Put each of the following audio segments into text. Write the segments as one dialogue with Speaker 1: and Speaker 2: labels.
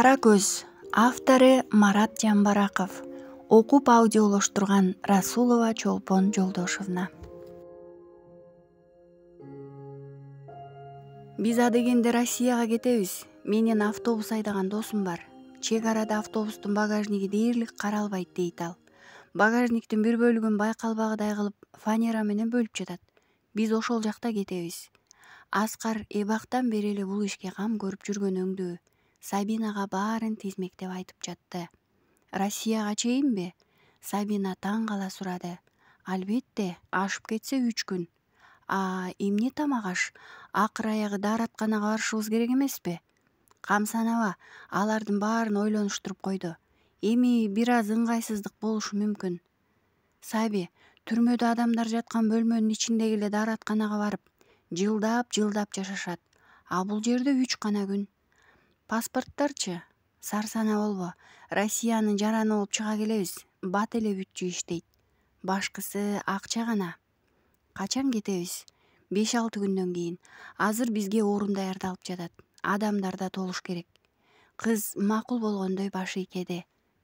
Speaker 1: кара көз автору марат жамбараков окуп аудиолоштурган расулова чолпон жолдошовна биз адегенде россияга кетебиз менин автобус айдаган досум бар чек арада автобустун багажнигі дээрлик каралбайт дейт ал багажниктин бир бөлүгүн байкалбагыдай кылып фанера менен бөлүп жатат биз ошол жакта кетебиз аскар эбактан бери эле бул ишке кам көрүп жүргөн өңдүү сабинага баарын тизмектеп айтып жатты россияга чейинби сабина таң кала сурады албетте ашып кетсе үч күн а эмне тамак аш акыр аягы дааратканага барышыбыз керек эмеспи камсанаба алардын баарын ойлонуштуруп койду эми бир аз ыңгайсыздык болушу мүмкүн саби түрмөдө адамдар жаткан бөлмөнүн ичиндеги эле дааратканага барып жылдап жылдап жашашат а бул жерде үч гана күн паспортторчу сарсана болбо россиянын жараны болуп чыга келебиз бат эле бүтчү иштейт башкысы акча гана качан кетебиз беш алты күндөн кийин азыр бизге орун даярдалып жатат адамдар да толуш керек кыз макул болгондой баш ийкеди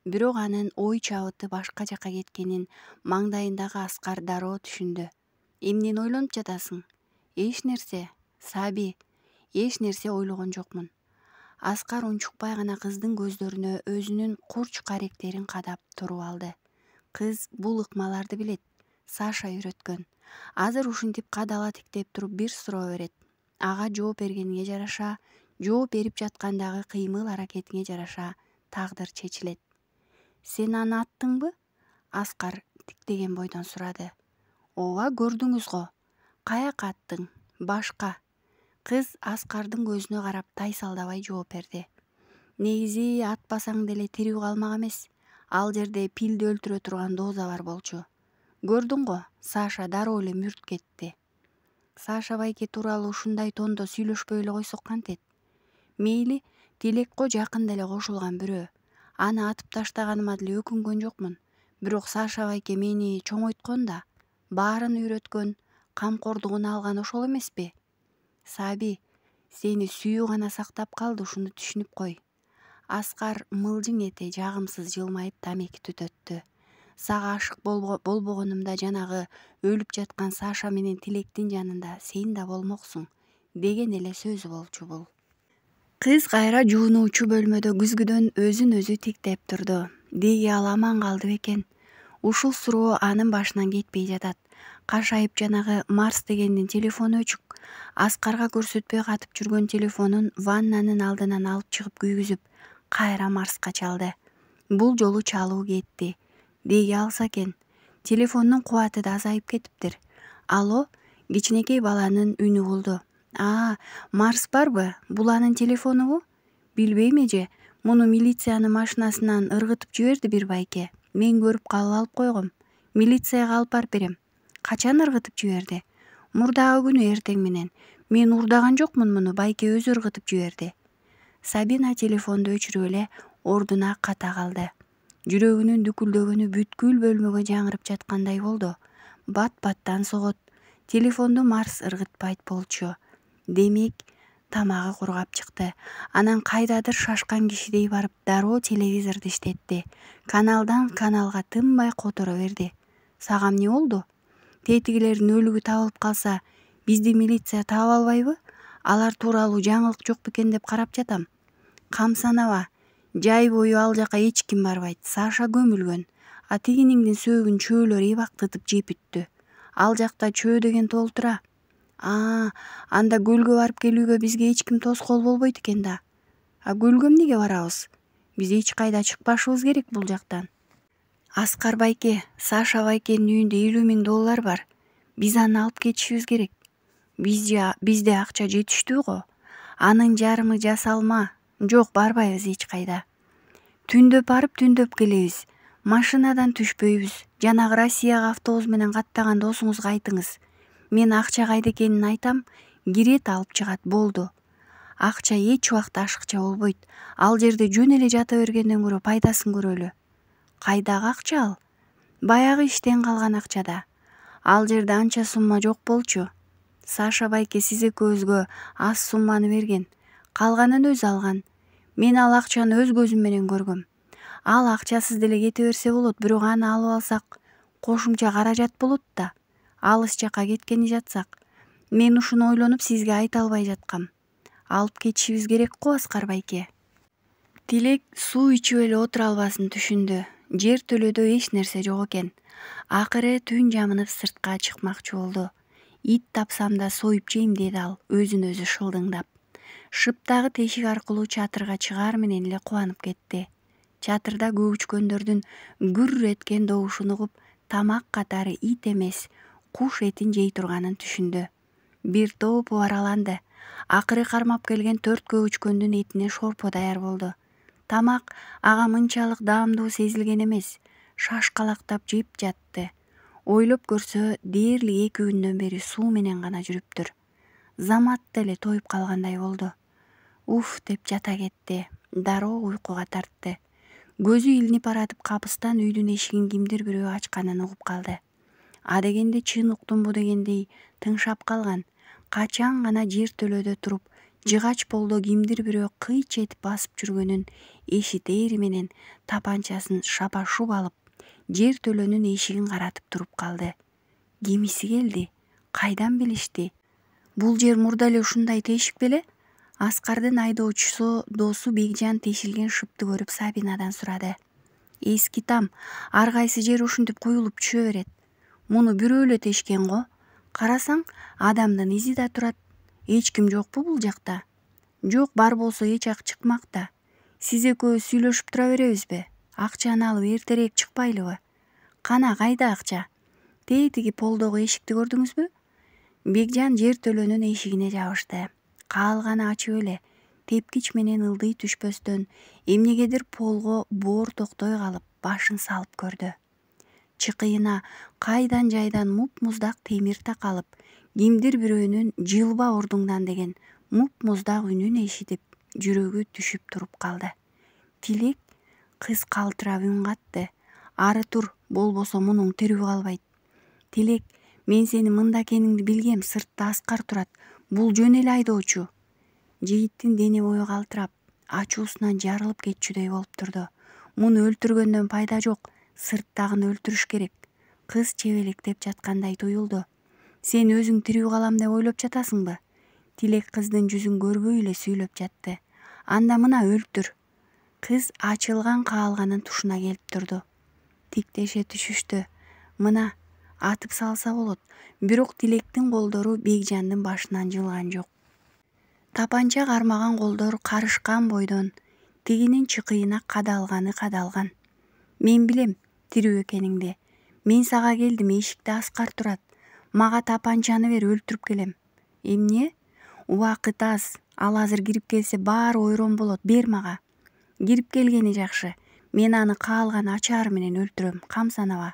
Speaker 1: бирок анын ой чабыты башка жакка кеткенин маңдайындагы аскар дароо түшүндү эмнени ойлонуп жатасың эч нерсе саби эч нерсе ойлогон жокмун аскар унчукпай гана кыздын көздөрүнө өзүнүн курч каректерин кадап туруп алды кыз бул ыкмаларды билет саша үйрөткөн азыр ушинтип кадала тиктеп туруп бир суроо берет ага жооп бергениңе жараша жооп берип жаткандагы кыймыл аракетиңе жараша тагдыр чечилет сен аны аттыңбы аскар тиктеген бойдон сурады ооба көрдүңүз го каякка аттың башка кыз аскардын көзүнө карап тайсалдабай жооп берди негизи атпасаң деле тирүү калмак эмес ал жерде пилди өлтүрө турган доза бар болчу көрдүң го саша дароо эле мүрт кетти саша байке тууралуу ушундай тондо сүйлөшпөй эле койсок кантет мейли тилек ко жакында эле кошулган бирөө аны атып таштаганыма деле өкүнгөн жокмун бирок саша байке мени чоңойткон да баарын үйрөткөн камкордугун алган ошол эмеспи саби сени сүйүү гана сактап калды ушуну түшүнүп кой аскар мылжың эте жагымсыз жылмайып тамеки түтөттү сага ашык болбогонумда жанагы өлүп жаткан саша менен тилектин жанында сен да болмоксуң деген эле сөзү болчу бул кыз кайра жуунуучу бөлмөдө күзгүдөн өзүн өзү тиктеп турду деги ал аман калды бекен ушул суроо анын башынан кетпей жатат кашайып жанагы марс дегендин телефону өчүк аскарга көрсөтпөй катып жүргөн телефонун ваннанын алдынан алып чыгып күйгүзүп кайра марска чалды бул жолу чалуу кетти деги алса экен телефондун кубаты да азайып кетиптир алло кичинекей баланын үнү угулду а марс барбы бул анын телефонубу билбейм эже муну милициянын машинасынан ыргытып жиберди бир байке мен көрүп калып алып койгом милицияга алып барып берем качан ыргытып жиберди мурдагы күнү эртең менен мен уурдаган жокмун муну байке өзү ыргытып жиберди сабина телефонду өчүрүп эле ордуна ката калды жүрөгүнүн дүкүлдөгөнү бүткүл бөлмөгө жаңырып жаткандай болду бат баттан согот телефонду марс ыргытпайт болчу демек тамагы кургап чыкты анан кайдадыр шашкан кишидей барып дароо телевизорду иштетти каналдан каналга тынбай которо берди сага эмне болду тетигилердин өлүгү табылып калса бизди милиция таап албайбы алар тууралуу жаңылык жок бекен деп карап жатам камсанаба жай бою ал жака эч ким барбайт саша көмүлгөн а тигиниңдин сөөгүн чөөлөр эбак тытып жеп бүттү ал жакта чөө деген толтура а анда көлгө барып келүүгө бизге эч ким тоскоол болбойт экен да а көлгө эмнеге барабыз биз эч кайда чыкпашыбыз керек бул жактан аскар байке саша байкенин үйүндө элүү миң доллар бар биз аны алып кетишибиз керек бизде акча жетиштүү го анын жарымы жасалма жок барбайбыз эч кайда түндөп барып түндөп келебиз машинадан түшпөйбүз жанагы россияга автобус менен каттаган досуңузга айтыңыз мен акча кайда экенин айтам кирет алып чыгат болду акча эч убакта ашыкча болбойт ал жерде жөн эле жата бергенден көрө пайдасын көрөлү кайдагы акча ал баягы иштен калган акча да ал жерде анча сумма жок болчу саша байке сиз экөөбүзгө аз сумманы берген калганын өзү алган мен ал акчаны өз көзүм менен көргөм ал акчасыз деле кете берсе болот бирок аны алып алсак кошумча каражат болот да алыс жака кеткени жатсак мен ушуну ойлонуп сизге айта албай жаткам алып кетишибиз керек го аскар байке тилек суу ичип эле отура албасын түшүндү жер төлөдө эч нерсе жок экен акыры түн жамынып сыртка чыкмакчы болду ит тапсам да союп жейм деди ал өзүн өзү шылдыңдап шыптагы тешик аркылуу чатырга чыгаар менен эле кубанып кетти чатырда көгүчкөндөрдүн күр эткен добушун угуп тамак катары ит эмес куш этин жей турганын түшүндү бир топ убараланды акыры кармап келген төрт көгүчкөндүн этине шорпо даяр болду тамак ага мынчалык даамдуу сезилген эмес шашкалактап жеп жатты ойлоп көрсө дээрлик эки күндөн бери суу менен гана жүрүптүр заматта эле тоюп калгандай болду уф деп жата кетти дароо уйкуга тартты көзү илинип баратып капыстан үйдүн эшигин кимдир бирөө ачканын угуп калды адегенде чын уктумбу дегендей тыңшап калган качан гана жер төлөдө туруп жыгач полдо кимдир бирөө кыйч этип басып жүргөнүн эшитээри менен тапанчасын шапа шуп алып жер төлөнүн эшигин каратып туруп калды кемиси келди кайдан билишти бул жер мурда эле ушундай тешик беле аскардын айдоочусу досу бекжан тешилген шыпты көрүп сабинадан сурады эски там ар кайсы жери ушинтип куюлуп түшө берет муну бирөө эле тешкен го карасаң адамдын изи да турат эч ким жокпу бул жакта жок бар болсо эч ак чыкмак да сиз экөөбүз сүйлөшүп тура беребизби акчаны алып эртерээк чыкпайлыбы кана кайда акча тиги полдогу эшикти көрдүңүзбү бекжан жер төлөнүн эшигине жабышты каалганы ачып эле тепкич менен ылдый түшпөстөн эмнегедир полго боор токтой калып башын салып көрдү чыкыйына кайдан жайдан мупмуздак темир такалып кимдир бирөөнүн жылба ордуңдан деген мупмуздак үнүн эшитип жүрөгү түшүп туруп калды тилек кыз калтырап үн катты ары тур болбосо мунуң тирүү калбайт тилек мен сени мында экениңди билгем сыртта аскар турат бул жөн эле айдоочу жигиттин дене бою калтырап ачуусунан жарылып кетчүдөй болуп турду муну өлтүргөндөн пайда жок сырттагыны өлтүрүш керек кыз чебелектеп жаткандай туюлду сен өзүң тирүү калам деп ойлоп жатасыңбы тилек кыздын жүзүн көрбөй эле сүйлөп жатты анда мына өлтүр кыз ачылган каалганын тушуна келип турду тиктеше түшүштү мына атып салса болот бирок тилектин колдору бекжандын башынан жылган жок тапанча кармаган колдор карышкан бойдон тигинин чыкыйына кадалганы кадалган мен билем тирүү экениңди мен сага келдим эшикте аскар турат мага тапанчаны бер өлтүрүп келем эмне убакыт аз ал азыр кирип келсе баары ойрон болот бер мага кирип келгени жакшы мен аны каалган ачар менен өлтүрөм кам санаба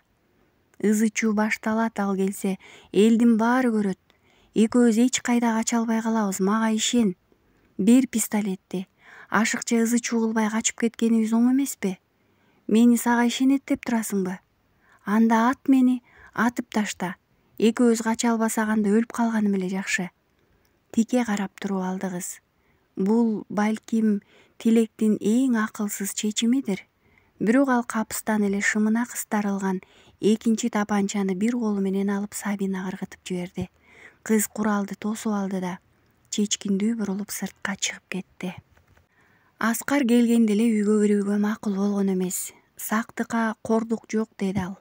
Speaker 1: ызы чуу башталат ал келсе элдин баары көрөт экөөбүз эч кайда кача албай калабыз мага ишен бер пистолетти ашыкча ызы чуу кылбай качып кеткенибиз оң эмеспи мени сага ишенет деп турасыңбы анда ат мени атып ташта экөөбүз кача албасак анда өлүп калганым эле жакшы тике карап туруп алды бул балким тилектин эң акылсыз чечимидир бирок ал капыстан эле шымына кыстарылган экинчи тапанчаны бир колу менен алып сабинага ыргытып жиберди кыз куралды тосуп алды да чечкиндүү бурулуп сыртка чыгып кетти аскар келгенде эле үйгө кирүүгө макул болгон эмес сактыкка кордук жок деди ал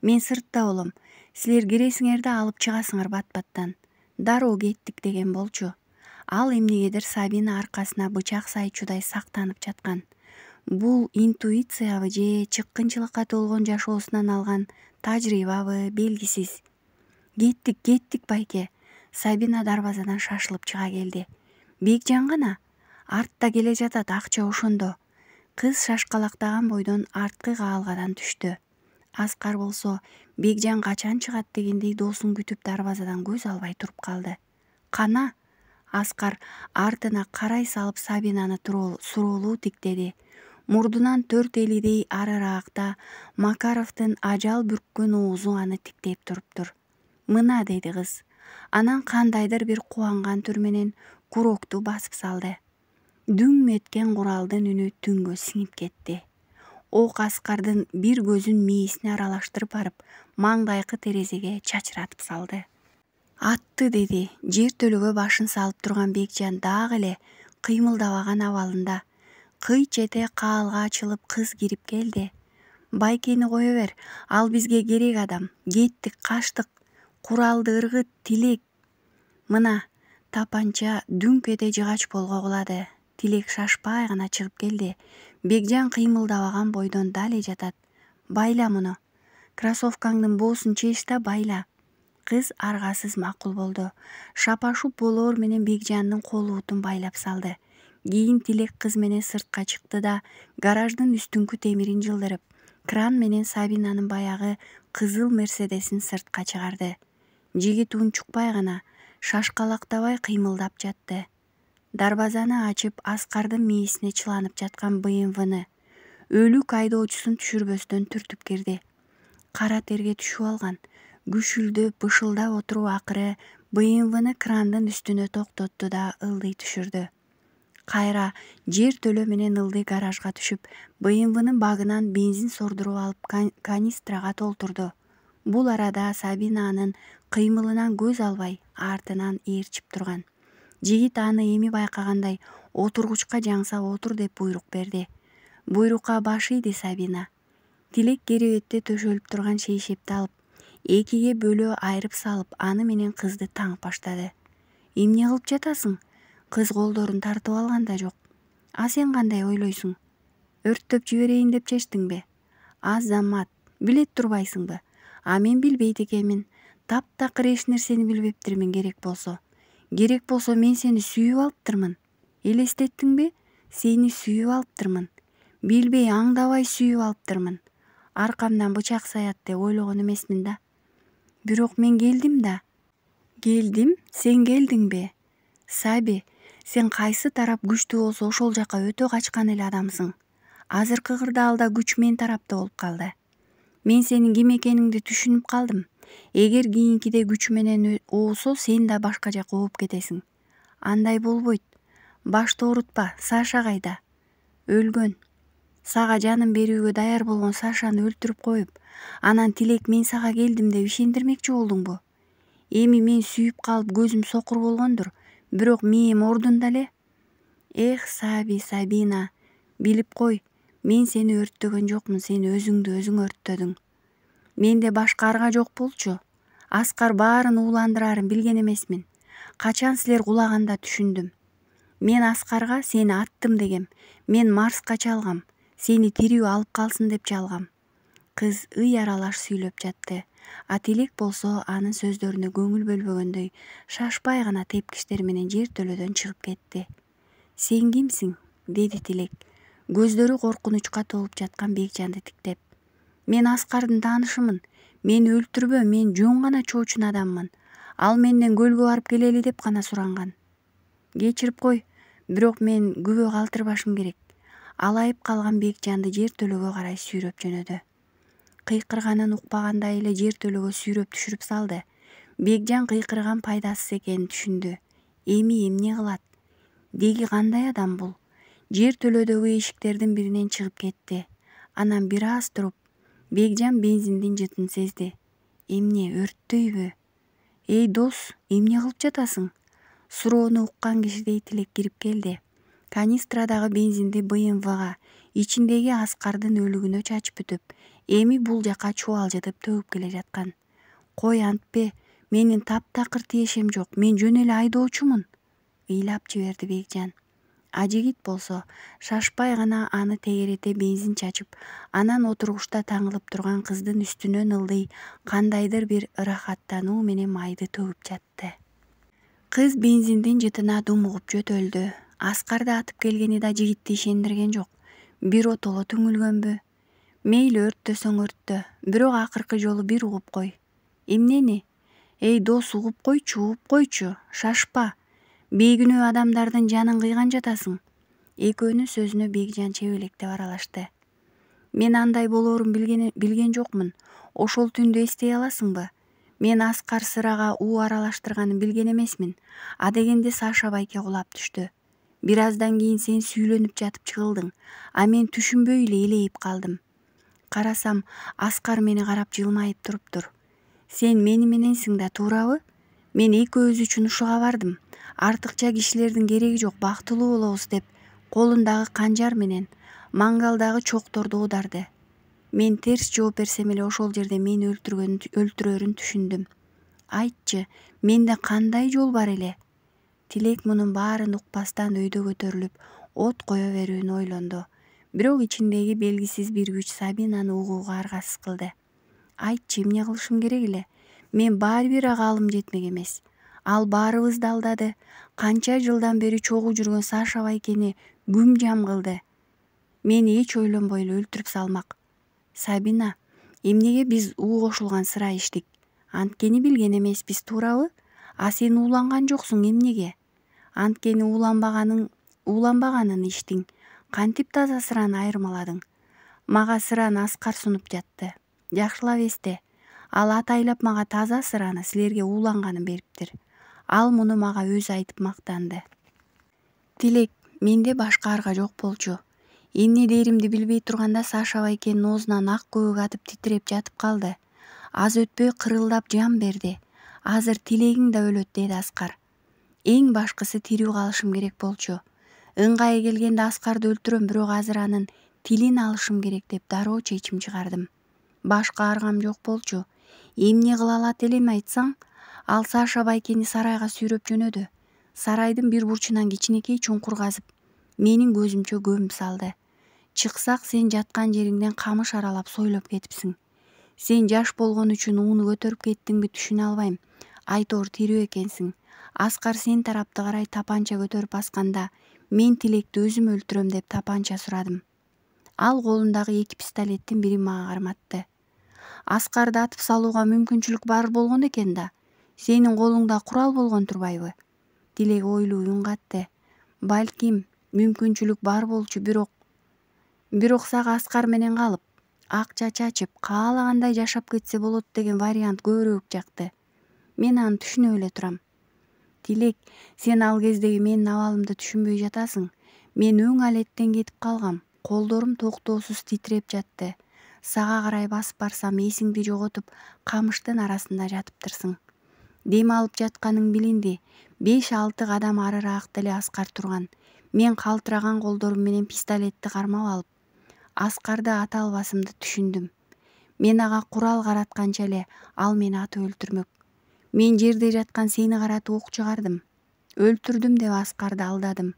Speaker 1: мен сыртта болом силер киресиңер да алып чыгасыңар бат баттан дароо кеттик деген болчу ал эмнегедир сабина аркасына бычак сайчудай сактанып жаткан бул интуициябы же чыккынчылыкка толгон жашоосунан алган тажрыйбабы белгисиз кеттик кеттик байке сабина дарбазадан шашылып чыга келди бекжан гана артта келе жатат акча ошондо кыз шашкалактаган бойдон арткы каалгадан түштү аскар болсо бекжан качан чыгат дегендей досун күтүп дарбазадан көз албай туруп калды кана аскар артына карай салып сабинаны суроолуу тиктеди мурдунан төрт элидей арыраакта макаровдун ажал бүрккөн оозу аны тиктеп туруптур мына деди кыз анан кандайдыр бир кубанган түр менен курокту басып салды дүң эткен куралдын үнү түнгө сиңип кетти ок аскардын бир көзүн мээсине аралаштырып барып маңдайкы терезеге чачыратып салды атты деди жер төлөгө башын салып турган бекжан дагы эле кыймылдабаган абалында кый чете каалга ачылып кыз кирип келди байкени кое бер ал бизге керек адам кеттик качтык куралды ыргыт тилек мына тапанча дүңк эте жыгач колго кулады тилек шашпай гана чыгып келди бекжан кыймылдабаган бойдон дале жатат байла муну кроссовкаңдын боосун чеч да байла кыз аргасыз макул болду шапашуп болоор менен бекжандын колу утун байлап салды кийин тилек кыз менен сыртка чыкты да гараждын үстүңкү темирин жылдырып кран менен сабинанын баягы кызыл мерседесин сыртка чыгарды жигит унчукпай гана шашкалактабай кыймылдап жатты дарбазаны ачып аскардын мээсине чыланып жаткан бмвны өлүк айдоочусун түшүрбөстөн түртүп кирди кара терге түшүп алган күшүлдөп бышылдап отуруп акыры бмвны крандын үстүнө токтотту да ылдый түшүрдү кайра жер төлө менен ылдый гаражга түшүп бмвнын багынан бензин сордуруп алып канистрага толтурду бул арада сабинанын кыймылынан көз албай артынан ээрчип турган жигит аны эми байкагандай отургучка жаңсап отур деп буйрук берди буйрукка баш ийди сабина тилек керебетте төшөлүп турган шейшепти алып экиге бөлө айрып салып аны менен кызды таңып баштады эмне кылып жатасың кыз колдорун тартып алган да жок а сен кандай ойлойсуң өрттөп жиберейин деп чечтиңби азамат билет турбайсыңбы а мен билбейт экенмин таптакыр эч нерсени билбептирмин керек болсо керек болса мен сені сүйіп алыптырмын елестеттің бе сені сүйіп алыптырмын билбей аңдабай сүйіп тұрмын арқамнан бычақ саят деп ойлаған емеспін да бирок мен келдим да келдим сен келдің бе саби сен қайсы тарап күчтүү болсо ошол жака өтө качкан эле адамсың азыркы кырдаалда күч мен тарапта болуп калды мен сенин ким экениңди түшүнүп калдым эгер кийинкиде күч менен оосо сен да башка жакка ооп кетесиң андай болбойт башты оорутпа саша кайда өлгөн сага жанын берүүгө даяр болгон сашаны өлтүрүп коюп анан тилек мен сага келдим деп ишендирмекчи болдуңбу эми мен сүйүп калып көзүм сокур болгондур бирок мээм ордунда эле эх саби сабина билип кой мен сени өрттөгөн жокмун сен өзүңдү өзүң өрттөдүң менде башка арга жок болчу аскар баарын ууландырарын билген эмесмин качан силер кулаганда түшүндүм мен аскарга сени аттым дегем мен марска чалгам сени тирүү алып калсын деп чалгам кыз ый аралаш сүйлөп жатты а болсо анын сөздөрүнө көңүл бөлбөгөндөй шашпай гана тепкичтер менен жер төлөдөн чыгып кетти сен кимсиң деди тилек көздөрү коркунучка толуп жаткан бекжанды тиктеп мен аскардын таанышымын мен өлтүрбө мен жөн гана чоочун адаммын ал менден көлгө барып келели деп гана суранган кечирип кой бирок мен күбө калтырбашым керек алайып калган бекжанды жер төлөгө карай сүйрөп жөнөдү кыйкырганын укпагандай эле жер төлөгө сүйрөп түшүрүп салды бекжан кыйкырган пайдасыз экенин түшүндү эми эмне кылат деги кандай адам бул жер төлөдөгү эшиктердин биринен чыгып кетти анан бир аз туруп бекжан бензиндин жытын сезди эмне өрттөйбү эй дос эмне кылып жатасың суроону уккан кишидей тилек кирип келди канистрадагы бензинди бмвга ичиндеги аскардын өлүгүнө чачып бүтүп эми бул жака чубал жытып төгүп келе жаткан кой антпе менин таптакыр тиешем жок мен жөн эле айдоочумун ыйлап жиберди бекжан а жигит болсо шашпай гана аны тегерете бензин чачып анан отургучта таңылып турган кыздын үстүнөн ылдый кандайдыр бир ырахаттануу менен майды төгүп жатты кыз бензиндин жытына дум угуп жөтөлдү аскарды атып келгени да жигитти ишендирген жок бир отоло түңүлгөнбү мейли өрттөсөң өрттө бирок акыркы жолу бир угуп кой эмнени эй дос угуп койчу угуп койчу шашпа бейкүнөө адамдардын жанын кыйган жатасың экөөнүн сөзүнө бекжан чебелектеп аралашты мен андай болорун билген жокмун ошол түндү эстей аласыңбы мен аскар сырага уу аралаштырганын билген эмесмин адегенде саша байке кулап түштү бир аздан кийин сен сүйлөнүп жатып жыгылдың а мен түшүнбөй эле элейип калдым карасам аскар мени карап жылмайып туруптур сен мени мененсиң да туурабы мен экөөбүз үчүн ушуга бардым артыкча кишилердин кереги жок бактылуу болобуз деп колундагы канжар менен мангалдагы чокторду оодарды мен терс жооп берсем эле ошол жерде мени өлтүрөрүн түшүндүм айтчы менде кандай жол бар эле тилек мунун баарын укпастан өйдө көтөрүлүп от кое берүүнү ойлонду бирок ичиндеги белгисиз бир күч сабинаны угууга аргасыз кылды айтчы эмне кылышым керек эле мен баары бир ага алым жетмек эмес ал баарыбызды алдады канча жылдан бери чогуу жүргөн саша байкени күм жам кылды мени эч ойлонбой эле өлтүрүп салмак сабина эмнеге биз уу кошулган сыра ичтик анткени билген эмеспиз туурабы а сен ууланган жоксуң эмнеге анткени ууланбаганын ичтиң кантип таза сыраны айырмаладың мага сыраны аскар сунуп жатты жакшылап эсте ал атайлап мага таза сыраны силерге ууланганын бериптир ал муну мага өзү айтып мактанды тилек менде башка арга жок болчу эмне дээримди билбей турганда саша байкенин оозунан ак көбүк атып титиреп жатып калды аз өтпөй кырылдап жан берди азыр тилегиң да өлөт деди аскар эң башкысы тирүү калышым керек болчу ыңгайы келгенде аскарды өлтүрөм бирок азыр анын тилин алышым керек деп дароо чечим чыгардым башка аргам жок болчу эмне кыла алат элем айтсаң ал саша байкени сарайга сүйрөп жөнөдү сарайдын бир бурчунан кичинекей чуңкур казып менин көзүмчө көмүп салды чыксак сен жаткан жериңден камыш аралап сойлоп кетипсиң сен жаш болгон үчүн ууну көтөрүп кеттиңби түшүнө албайм айтор тирүү экенсиң аскар сен тарапты карай тапанча көтөрүп басканда мен тилекти өзүм өлтүрөм деп тапанча сурадым ал колундагы эки пистолеттин бирин мага карматты аскарды атып салууга мүмкүнчүлүк бар болгон экен да сенин колуңда курал болгон турбайбы тилек ойлуу үн катты балким мүмкүнчүлүк бар болчу бирок бирок сага аскар менен калып акча чачып каалагандай жашап кетсе болот деген вариант көбүрөөк жакты мен аны түшүнүп эле турам тилек сен ал кездеги менин абалымды түшүнбөй жатасың мен өң алеттен кетип калгам колдорум токтоосуз титиреп жатты сага карай басып барсам эсиңди жоготуп камыштын арасында жатыптырсың дем алып жатканың билинди беш алты кадам арыраакта эле аскар турган мен калтыраган колдорум менен пистолетти кармап алып аскарды ата албасымды түшүндүм мен ага курал каратканча эле ал мени атып өлтүрмөк мен жерде жаткан сени каратып ок чыгардым өлтүрдүм деп аскарды алдадым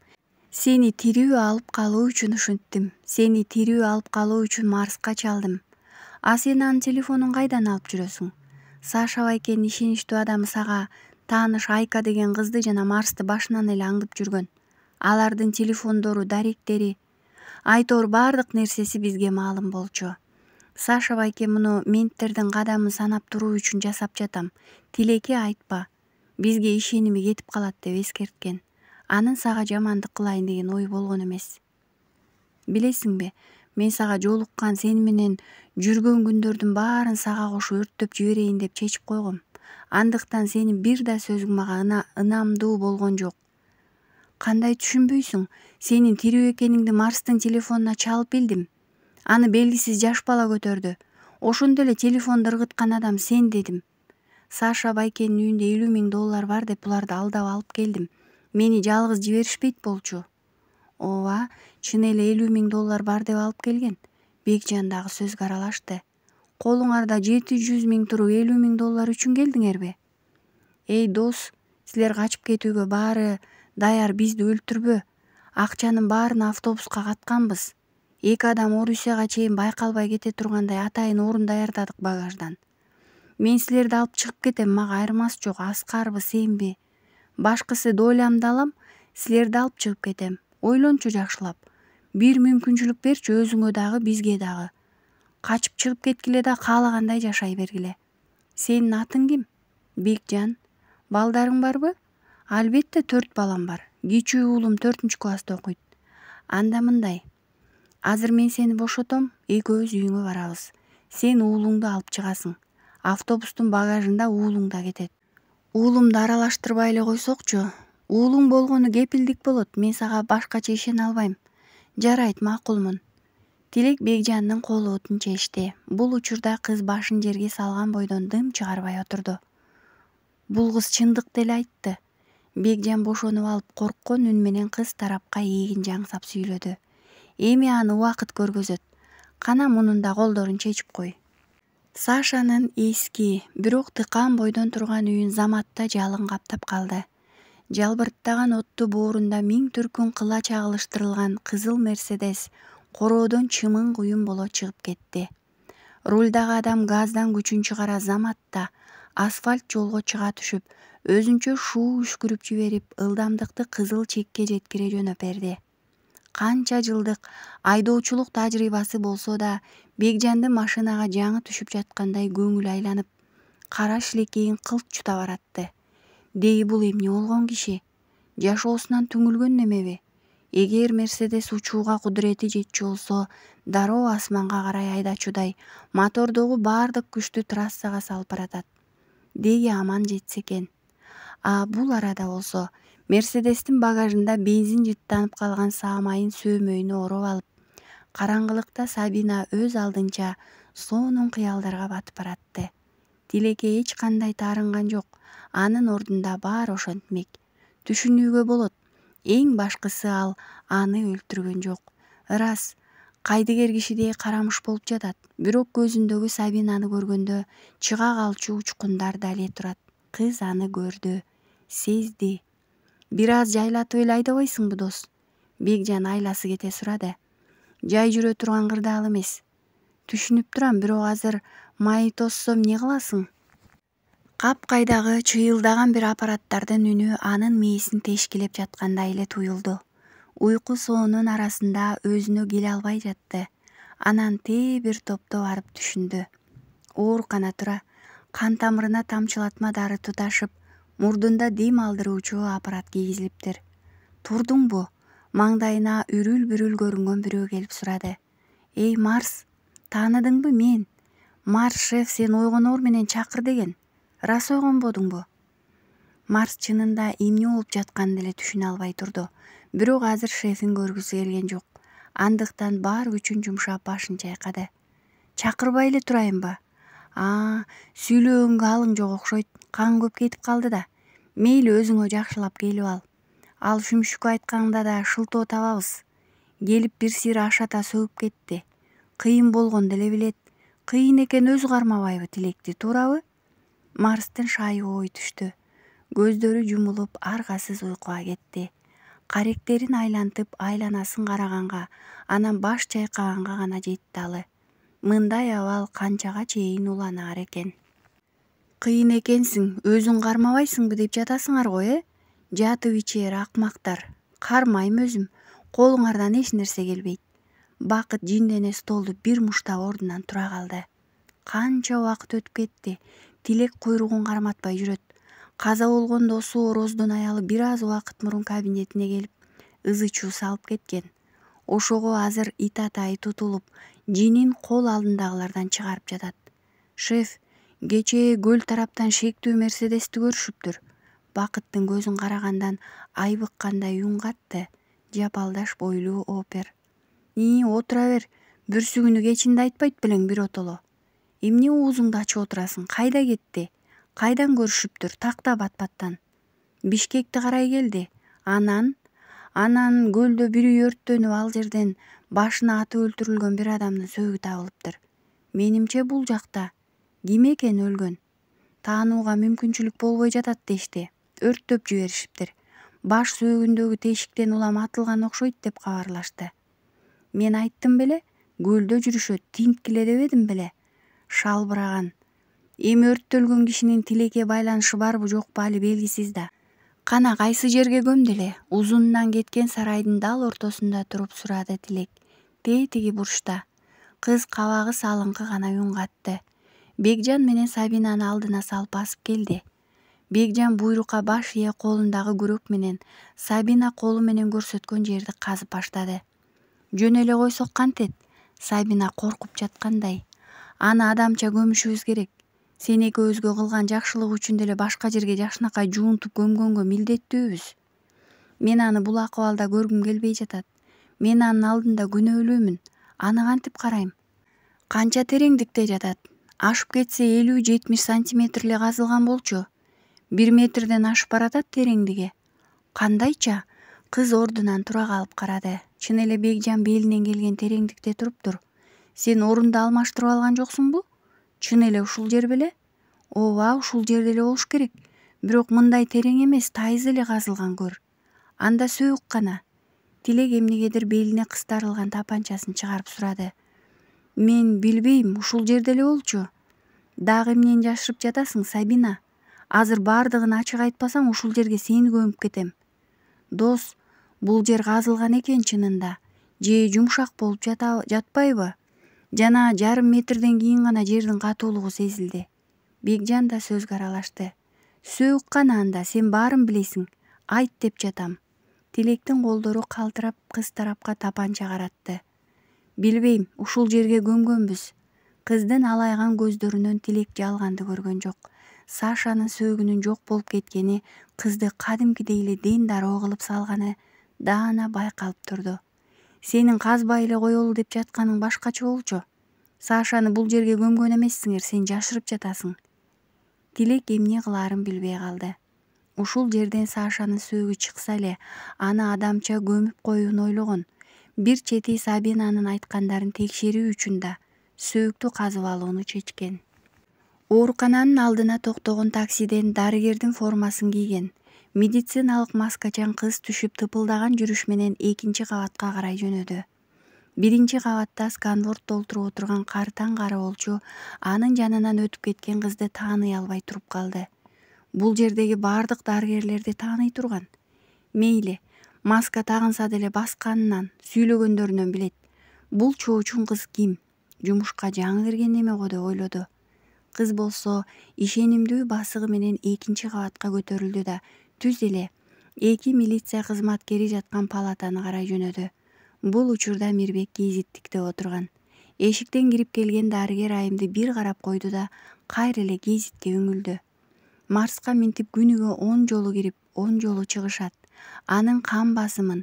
Speaker 1: сени тирүү алып калуу үчүн ушинттим сени тирүү алып калуу үчүн марска чалдым а сен анын телефонун кайдан алып жүрөсүң саша байкенин ишеничтүү адамы сага тааныш айка деген кызды жана марсты башынан эле аңдып жүргөн алардын телефондору даректери айтор баардык нерсеси бизге маалым болчу саша байке муну менттердин кадамын санап туруу үчүн жасап жатам тилекке айтпа бизге ишеними кетип калат деп эскерткен анын сага жамандык кылайын деген ой болгон эмес билесиңби мен сага жолуккан сени менен жүргөн күндөрдүн баарын сага кошо өрттөп жиберейин деп чечип койгом андыктан сенин бир да сөзүң мага ынамдуу болгон жок кандай түшүнбөйсүң сенин тирүү экениңди марстын телефонуна чалып билдим аны белгисиз жаш бала көтөрдү ошондо эле телефонду ыргыткан адам сен дедим саша байкенин үйүндө элүү миң доллар бар деп буларды алдап алып келдим мени жалгыз жиберишпейт болчу ооба чын эле элүү миң доллар бар деп алып келген бекжан дагы сөзгө аралашты колуңарда жети жүз миң туруп элүү миң доллар үчүн келдиңерби эй дос силер качып кетүүгө баары даяр бизди өлтүрбө акчанын баарын автобуска катканбыз эки адам орусияга чейин байкалбай кете тургандай атайын орун даярдадык багаждан мен силерди алып чыгып кетем мага айырмасы жок аскарбы сенби башкысы долямды алам силерди алып чыгып кетем ойлончу жакшылап бир мүмкүнчүлүк берчи өзүңө дагы бизге дагы качып чыгып кеткиле да каалагандай жашай бергиле сенин атың ким бекжан балдарың барбы албетте төрт балам бар кичүү уулум төртүнчү класста окуйт анда мындай азыр мен сени бошотом экөөбүз үйүңө барабыз сен уулуңду алып чыгасың автобустун багажында уулуң да кетет уулумду аралаштырбай эле койсокчу уулуң болгону кепилдик болот мен сага башкача ишене албайм жарайт макулмун тилек бекжандын колу отун чечти бул учурда кыз башын жерге салган бойдон дым чыгарбай отурду бул кыз чындыкты эле айтты бекжан бошонуп алып корккон үн менен кыз тарапка ээгин жаңсап сүйлөдү эми аны убакыт көргөзөт кана мунун да колдорун чечип кой сашанын эски бирок тыкан бойдон турган үйүн заматта жалын каптап калды жалбырттаган отту боорунда миң түркүн кыла чагылыштырылган кызыл мерседес короодон чымын куюм боло чыгып кетти рульдагы адам газдан күчүн чыгара заматта асфальт жолго чыга түшүп өзүнчө шуу үшкүрүп жиберип ылдамдыкты кызыл чекке жеткире жөнөп берди канча жылдык айдоочулук тажрыйбасы болсо да бекжандын машинага жаңы түшүп жаткандай көңүл айланып кара шилекейин кылт чута баратты деги бул эмне болгон киши жашоосунан түңүлгөн немеби эгер мерседес учууга кудурети жетчү болсо дароо асманга карай айдачудай мотордогу баардык күчтү трассага салып баратат деги аман жетсе экен а бул арада болсо мерседестин багажында бензин жыттанып калган саамайын сөөмөйүнө ороп алып караңгылыкта сабина өз алдынча сонун кыялдарга батып баратты тилекке эч кандай таарынган жок анын ордунда баары ошентмек түшүнүүгө болот эң башкысы ал аны өлтүргөн жок ырас кайдыгер кишидей карамыш болуп жатат бирок көзүндөгү сабинаны көргөндө чыга калчу учкундар да эле турат кыз аны көрдү сезди бир аз жайлатып эле айдабайсыңбы дос бекжан айласы кете сурады жай жүрө турган кырдаал эмес түшүнүп турам бирок азыр май тоссо эмне кыласың капкайдагы чыйылдаган бир аппараттардын үнү анын мээсин тешкилеп жаткандай эле туюлду уйку соонун арасында өзүнө келе албай жатты анан те бир топто барып түшүндү оорукана тура кан тамырына тамчылатма дары туташып мурдунда дем алдыруучу аппарат кийгизилиптир турдуңбу маңдайына үрүл бүрүл көрүнгөн бирөө келип сурады эй марс тааныдыңбы мен марс шеф сени ойгонор менен чакыр деген ырас ойгонбодуңбу марс чынында эмне болуп жатканын деле түшүнө албай турду бирок азыр шефин көргүсү келген жок андыктан бар күчүн жумшап башын чайкады чакырбай эле турайынбы а сүйлөгөнгө алың жок окшойт кан көп кетип калды да мейли өзүңө жакшылап келип ал ал шүмшүккө айтканда да шылтоо табабыз келип бир сыйра ашата сөгүп кетти кыйын болгон деле билет кыйын экен өзү кармабайбы тилекти туурабы марстын шайы ой түштү көздөрү жумулуп аргасыз уйкуга кетти каректерин айлантып айланасын караганга анан баш чайкаганга гана жетти алы мындай абал канчага чейин уланаар экен кыйын экенсиң өзүң кармабайсыңбы деп жатасыңар го э жатып ичер акмактар кармайм өзүм колуңардан эч нерсе келбейт бакыт жиндене столду бир муштап ордунан тура калды канча убакыт өтүп кетти тилек куйругун карматпай жүрөт каза болгон досу ороздун аялы бир аз убакыт мурун кабинетине келип ызы чуу салып кеткен ошого азыр ит атайы тутулуп жинин кол алдындагылардан чыгарып жатат шеф кечээ көл тараптан шектүү мерседести көрүшүптүр бакыттын көзүн карагандан айбыккандай үн катты жапалдаш бойлуу опер ии отура бер бүрсүгүнү кечинде айтпайт белең биротоло эмне оозуңду ачып отурасың кайда кетти кайдан көрүшүптүр такта бат баттан бишкекти карай келди анан анан көлдө бир үй өрттөнүп ал жерден башына атып өлтүрүлгөн бир адамдын сөөгү табылыптыр менимче бул жакта ким экен өлгөн таанууга мүмкүнчүлүк болбой жатат дешти өрттөп жиберишиптир баш сөөгүндөгү тешиктен улам атылган окшойт деп кабарлашты мен айттым беле көлдө жүрүшөт тинткиле дебедим беле шалбыраган эми өрттөлгөн кишинин тилекке байланышы барбы жокпу али белгисиз да кана кайсы жерге көмдү эле узунунан кеткен сарайдын дал ортосунда туруп сурады тилек тээтиги бурчта кыз кабагы салыңкы гана үн катты бекжан менен сабинаны алдына салып басып келди бекжан буйрукка баш ийе колундагы күрөк менен сабина колу менен көрсөткөн жерди казып баштады жөн эле койсок кантет сабина коркуп жаткандай аны адамча көмүшүбүз керек сен экөөбүзгө кылган жакшылыгы үчүн деле башка жерге жакшынакай жуунтуп көмгөнгө милдеттүүбүз мен аны бул акыбалда көргүм келбей жатат мен анын алдында күнөөлүүмүн аны кантип карайм канча тереңдикте жатат ашып кетсе элүү жетимиш сантиметр эле казылган болчу бир метрден ашып баратат тереңдиги кандайча кыз ордунан тура калып карады чын эле бекжан белинен келген тереңдикте туруптур сен орунду алмаштырып алган жоксуңбу чын эле ушул жер беле ооба ушул жер деле болуш керек бирок мындай терең эмес тайыз эле казылган көр анда сөөк гана тилек эмнегедир белине кыстарылган тапанчасын чыгарып сурады мен билбейм ушул жерде эле болчу дагы эмнени жашырып жатасың сабина азыр баардыгын ачык айтпасаң ушул жерге сени көмүп кетем дос бул жер казылган экен чынында же жумшак болуп жатпайбы жана жарым метрден кийин гана жердин катуулугу сезилди бекжан да сөзгө аралашты сөөк кана анда сен баарын билесиң айт деп жатам тилектин колдору калтырап кыз тарапка тапанча каратты билбейм ушул жерге көмгөнбүз кыздын алайган көздөрүнөн тилек жаалганды көргөн жок сашанын сөөгүнүн жок болуп кеткени кызды кадимкидей эле ден дароо кылып салганы даана байкалып турду сенин казбай эле коелу деп жатканың башкача болчу сашаны бул жерге көмгөн эмессиңер сен жашырып жатасың тилек эмне кылаарын билбей калды ушул жерден сашанын сөөгү чыкса эле аны адамча көмүп коюуну ойлогон бир чети сабинанын айткандарын текшерүү үчүн да сөөктү казып алууну чечкен оорукананын алдына токтогон таксиден дарыгердин формасын кийген медициналык маскачан кыз түшүп тыпылдаган жүрүш менен экинчи кабатка карай жөнөдү биринчи кабатта сканворд толтуруп отурган картаң караолчу анын жанынан өтүп кеткен кызды тааный албай туруп калды бул жердеги бардык дарыгерлерди тааный турган мейли маска тагынса деле басканынан сүйлөгөндөрүнөн билет бул чоочун кыз ким жумушка жаңы кирген эме го деп ойлоду кыз болсо ишенимдүү басыгы менен экинчи кабатка көтөрүлдү да түз эле эки милиция кызматкери жаткан палатаны карай жөнөдү бул учурда мирбек гезиттиктеп отурган эшиктен кирип келген дарыгер айымды бир карап койду да кайра эле гезитке үңүлдү марска минтип күнүгө он жолу кирип он жолу чыгышат анын кан басымын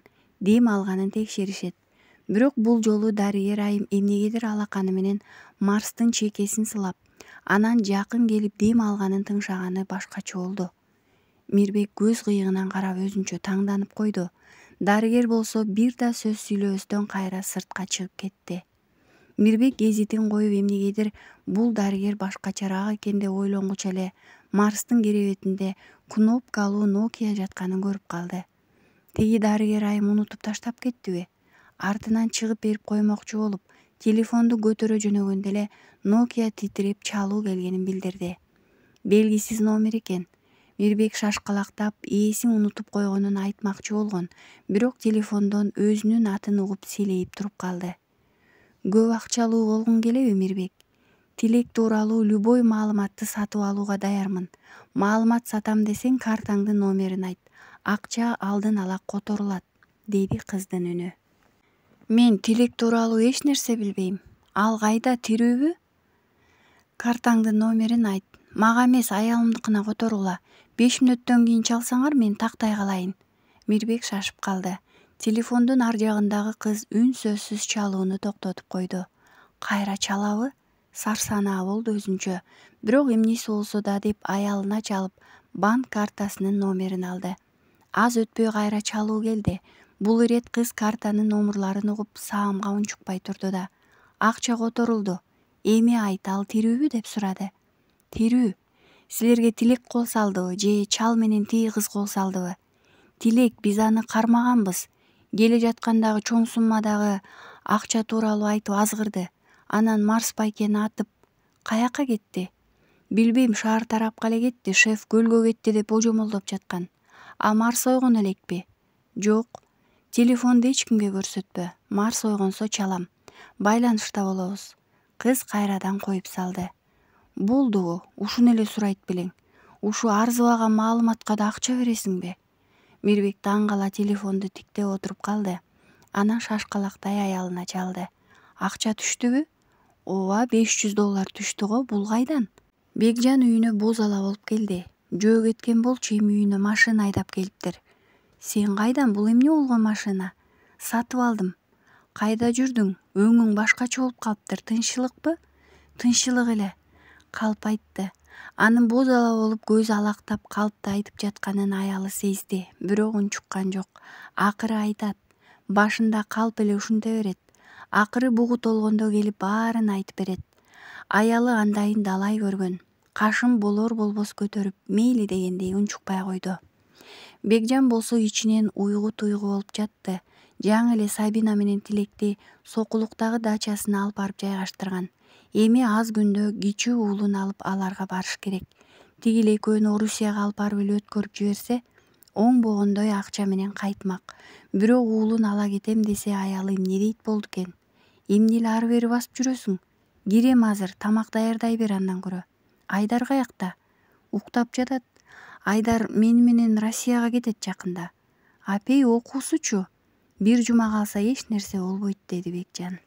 Speaker 1: дем алганын текшеришет бирок бул жолу дарыгер айым эмнегедир алаканы менен марстын чекесин сылап анан жакын келип дем алганын тыңшаганы башкача болду мирбек көз кыйыгынан карап өзүнчө таңданып койду дарыгер болсо бир да сөз сүйлөбөстөн кайра сыртка чыгып кетти мирбек гезитин коюп эмнегедир бул дарыгер башкачараак экен деп ойлонгуча эле марстын керебетинде кнопкалуу нокия жатканын көрүп калды тиги дарыгер айым унутуп таштап кеттиби артынан чыгып берип коймокчу болуп телефонду көтөрө жөнөгөндө эле нокия титиреп чалуу келгенин билдирди белгисиз номер экен мирбек шашкалактап ээсин унутуп койгонун айтмакчы болгон бирок телефондон өзүнүн атын угуп селейип туруп калды көп акчалуу болгуң келеби мирбек тилек тууралуу любой маалыматты сатып алууга даярмын маалымат сатам десең картаңдын номерин айт акча алдын ала которулат деди кыздын үнү мен тилек тууралуу эч нерсе билбейм ал кайда тирүүбү картаңдын номерин айт мага эмес аялымдыкына которгула беш мүнөттөн кийин чалсаңар мен тактай калайын мирбек шашып калды телефондун ар жагындагы кыз үн сөзсүз чалууну токтотуп койду кайра чалабы сарсанаа болду өзүнчө бирок эмнеси болсо да деп аялына чалып банк картасынын номерин алды аз өтпөй кайра чалуу келди бул ирет кыз картанын номурларын угуп саамга унчукпай турду да акча которулду эми айт ал тирүүбү деп сурады тирүү силерге тилек кол салдыбы же чал менен тиги кыз кол салдыбы тилек биз аны кармаганбыз келе жаткандагы чоң суммадагы акча тууралуу айтып азгырды анан марс байкени атып каяка кетти билбейм шаар тарапка эле кетти шеф көлгө кетти деп божомолдоп жаткан а марс ойгоно элекпи жок телефонду эч кимге көрсөтпө марс ойгонсо чалам байланышта болобуз кыз кайрадан коюп салды болдубу ушуну эле сурайт белең ушу арзыбаган маалыматка да акча бересиңби мирбек таң кала телефонду тиктеп отуруп калды анан шашкалактай аялына чалды акча түштүбү ооба беш жүз доллар түштү го бул кайдан бекжан үйүнө боз ала болуп келди жөө кеткен болчу эми үйүнө машина айдап келиптир сен кайдан бул эмне болгон машина сатып алдым кайда жүрдүң өңүң башкача болуп калыптыр тынччылыкпы тынччылык эле калп айтты анын боз ала болуп көзү алактап калпты айтып жатканын аялы сезди бирок унчуккан жок акыры айтат башында калп эле ушинте берет акыры бугу толгондо келип баарын айтып берет аялы андайын далай көргөн кашын болор болбос көтөрүп мейли дегендей унчукпай койду бекжан болсо ичинен уйгу туйгу болуп жатты жаңы эле сабина менен тилекти сокулуктагы дачасына алып барып жайгаштырган эми аз күндө кичүү уулун алып аларга барыш керек тигил экөөнү орусияга алып барып эле өткөрүп жиберсе оң болгондой акча менен кайтмак бирок уулун ала кетем десе аялы эмне дейт болду экен эмне эле ары бери басып жүрөсүң кирем азыр тамак даярдай бер андан көрө айдар каякта уктап жатат айдар мени менен россияга кетет жакында апей окуусучу бир жума калса эч нерсе болбойт деди бекжан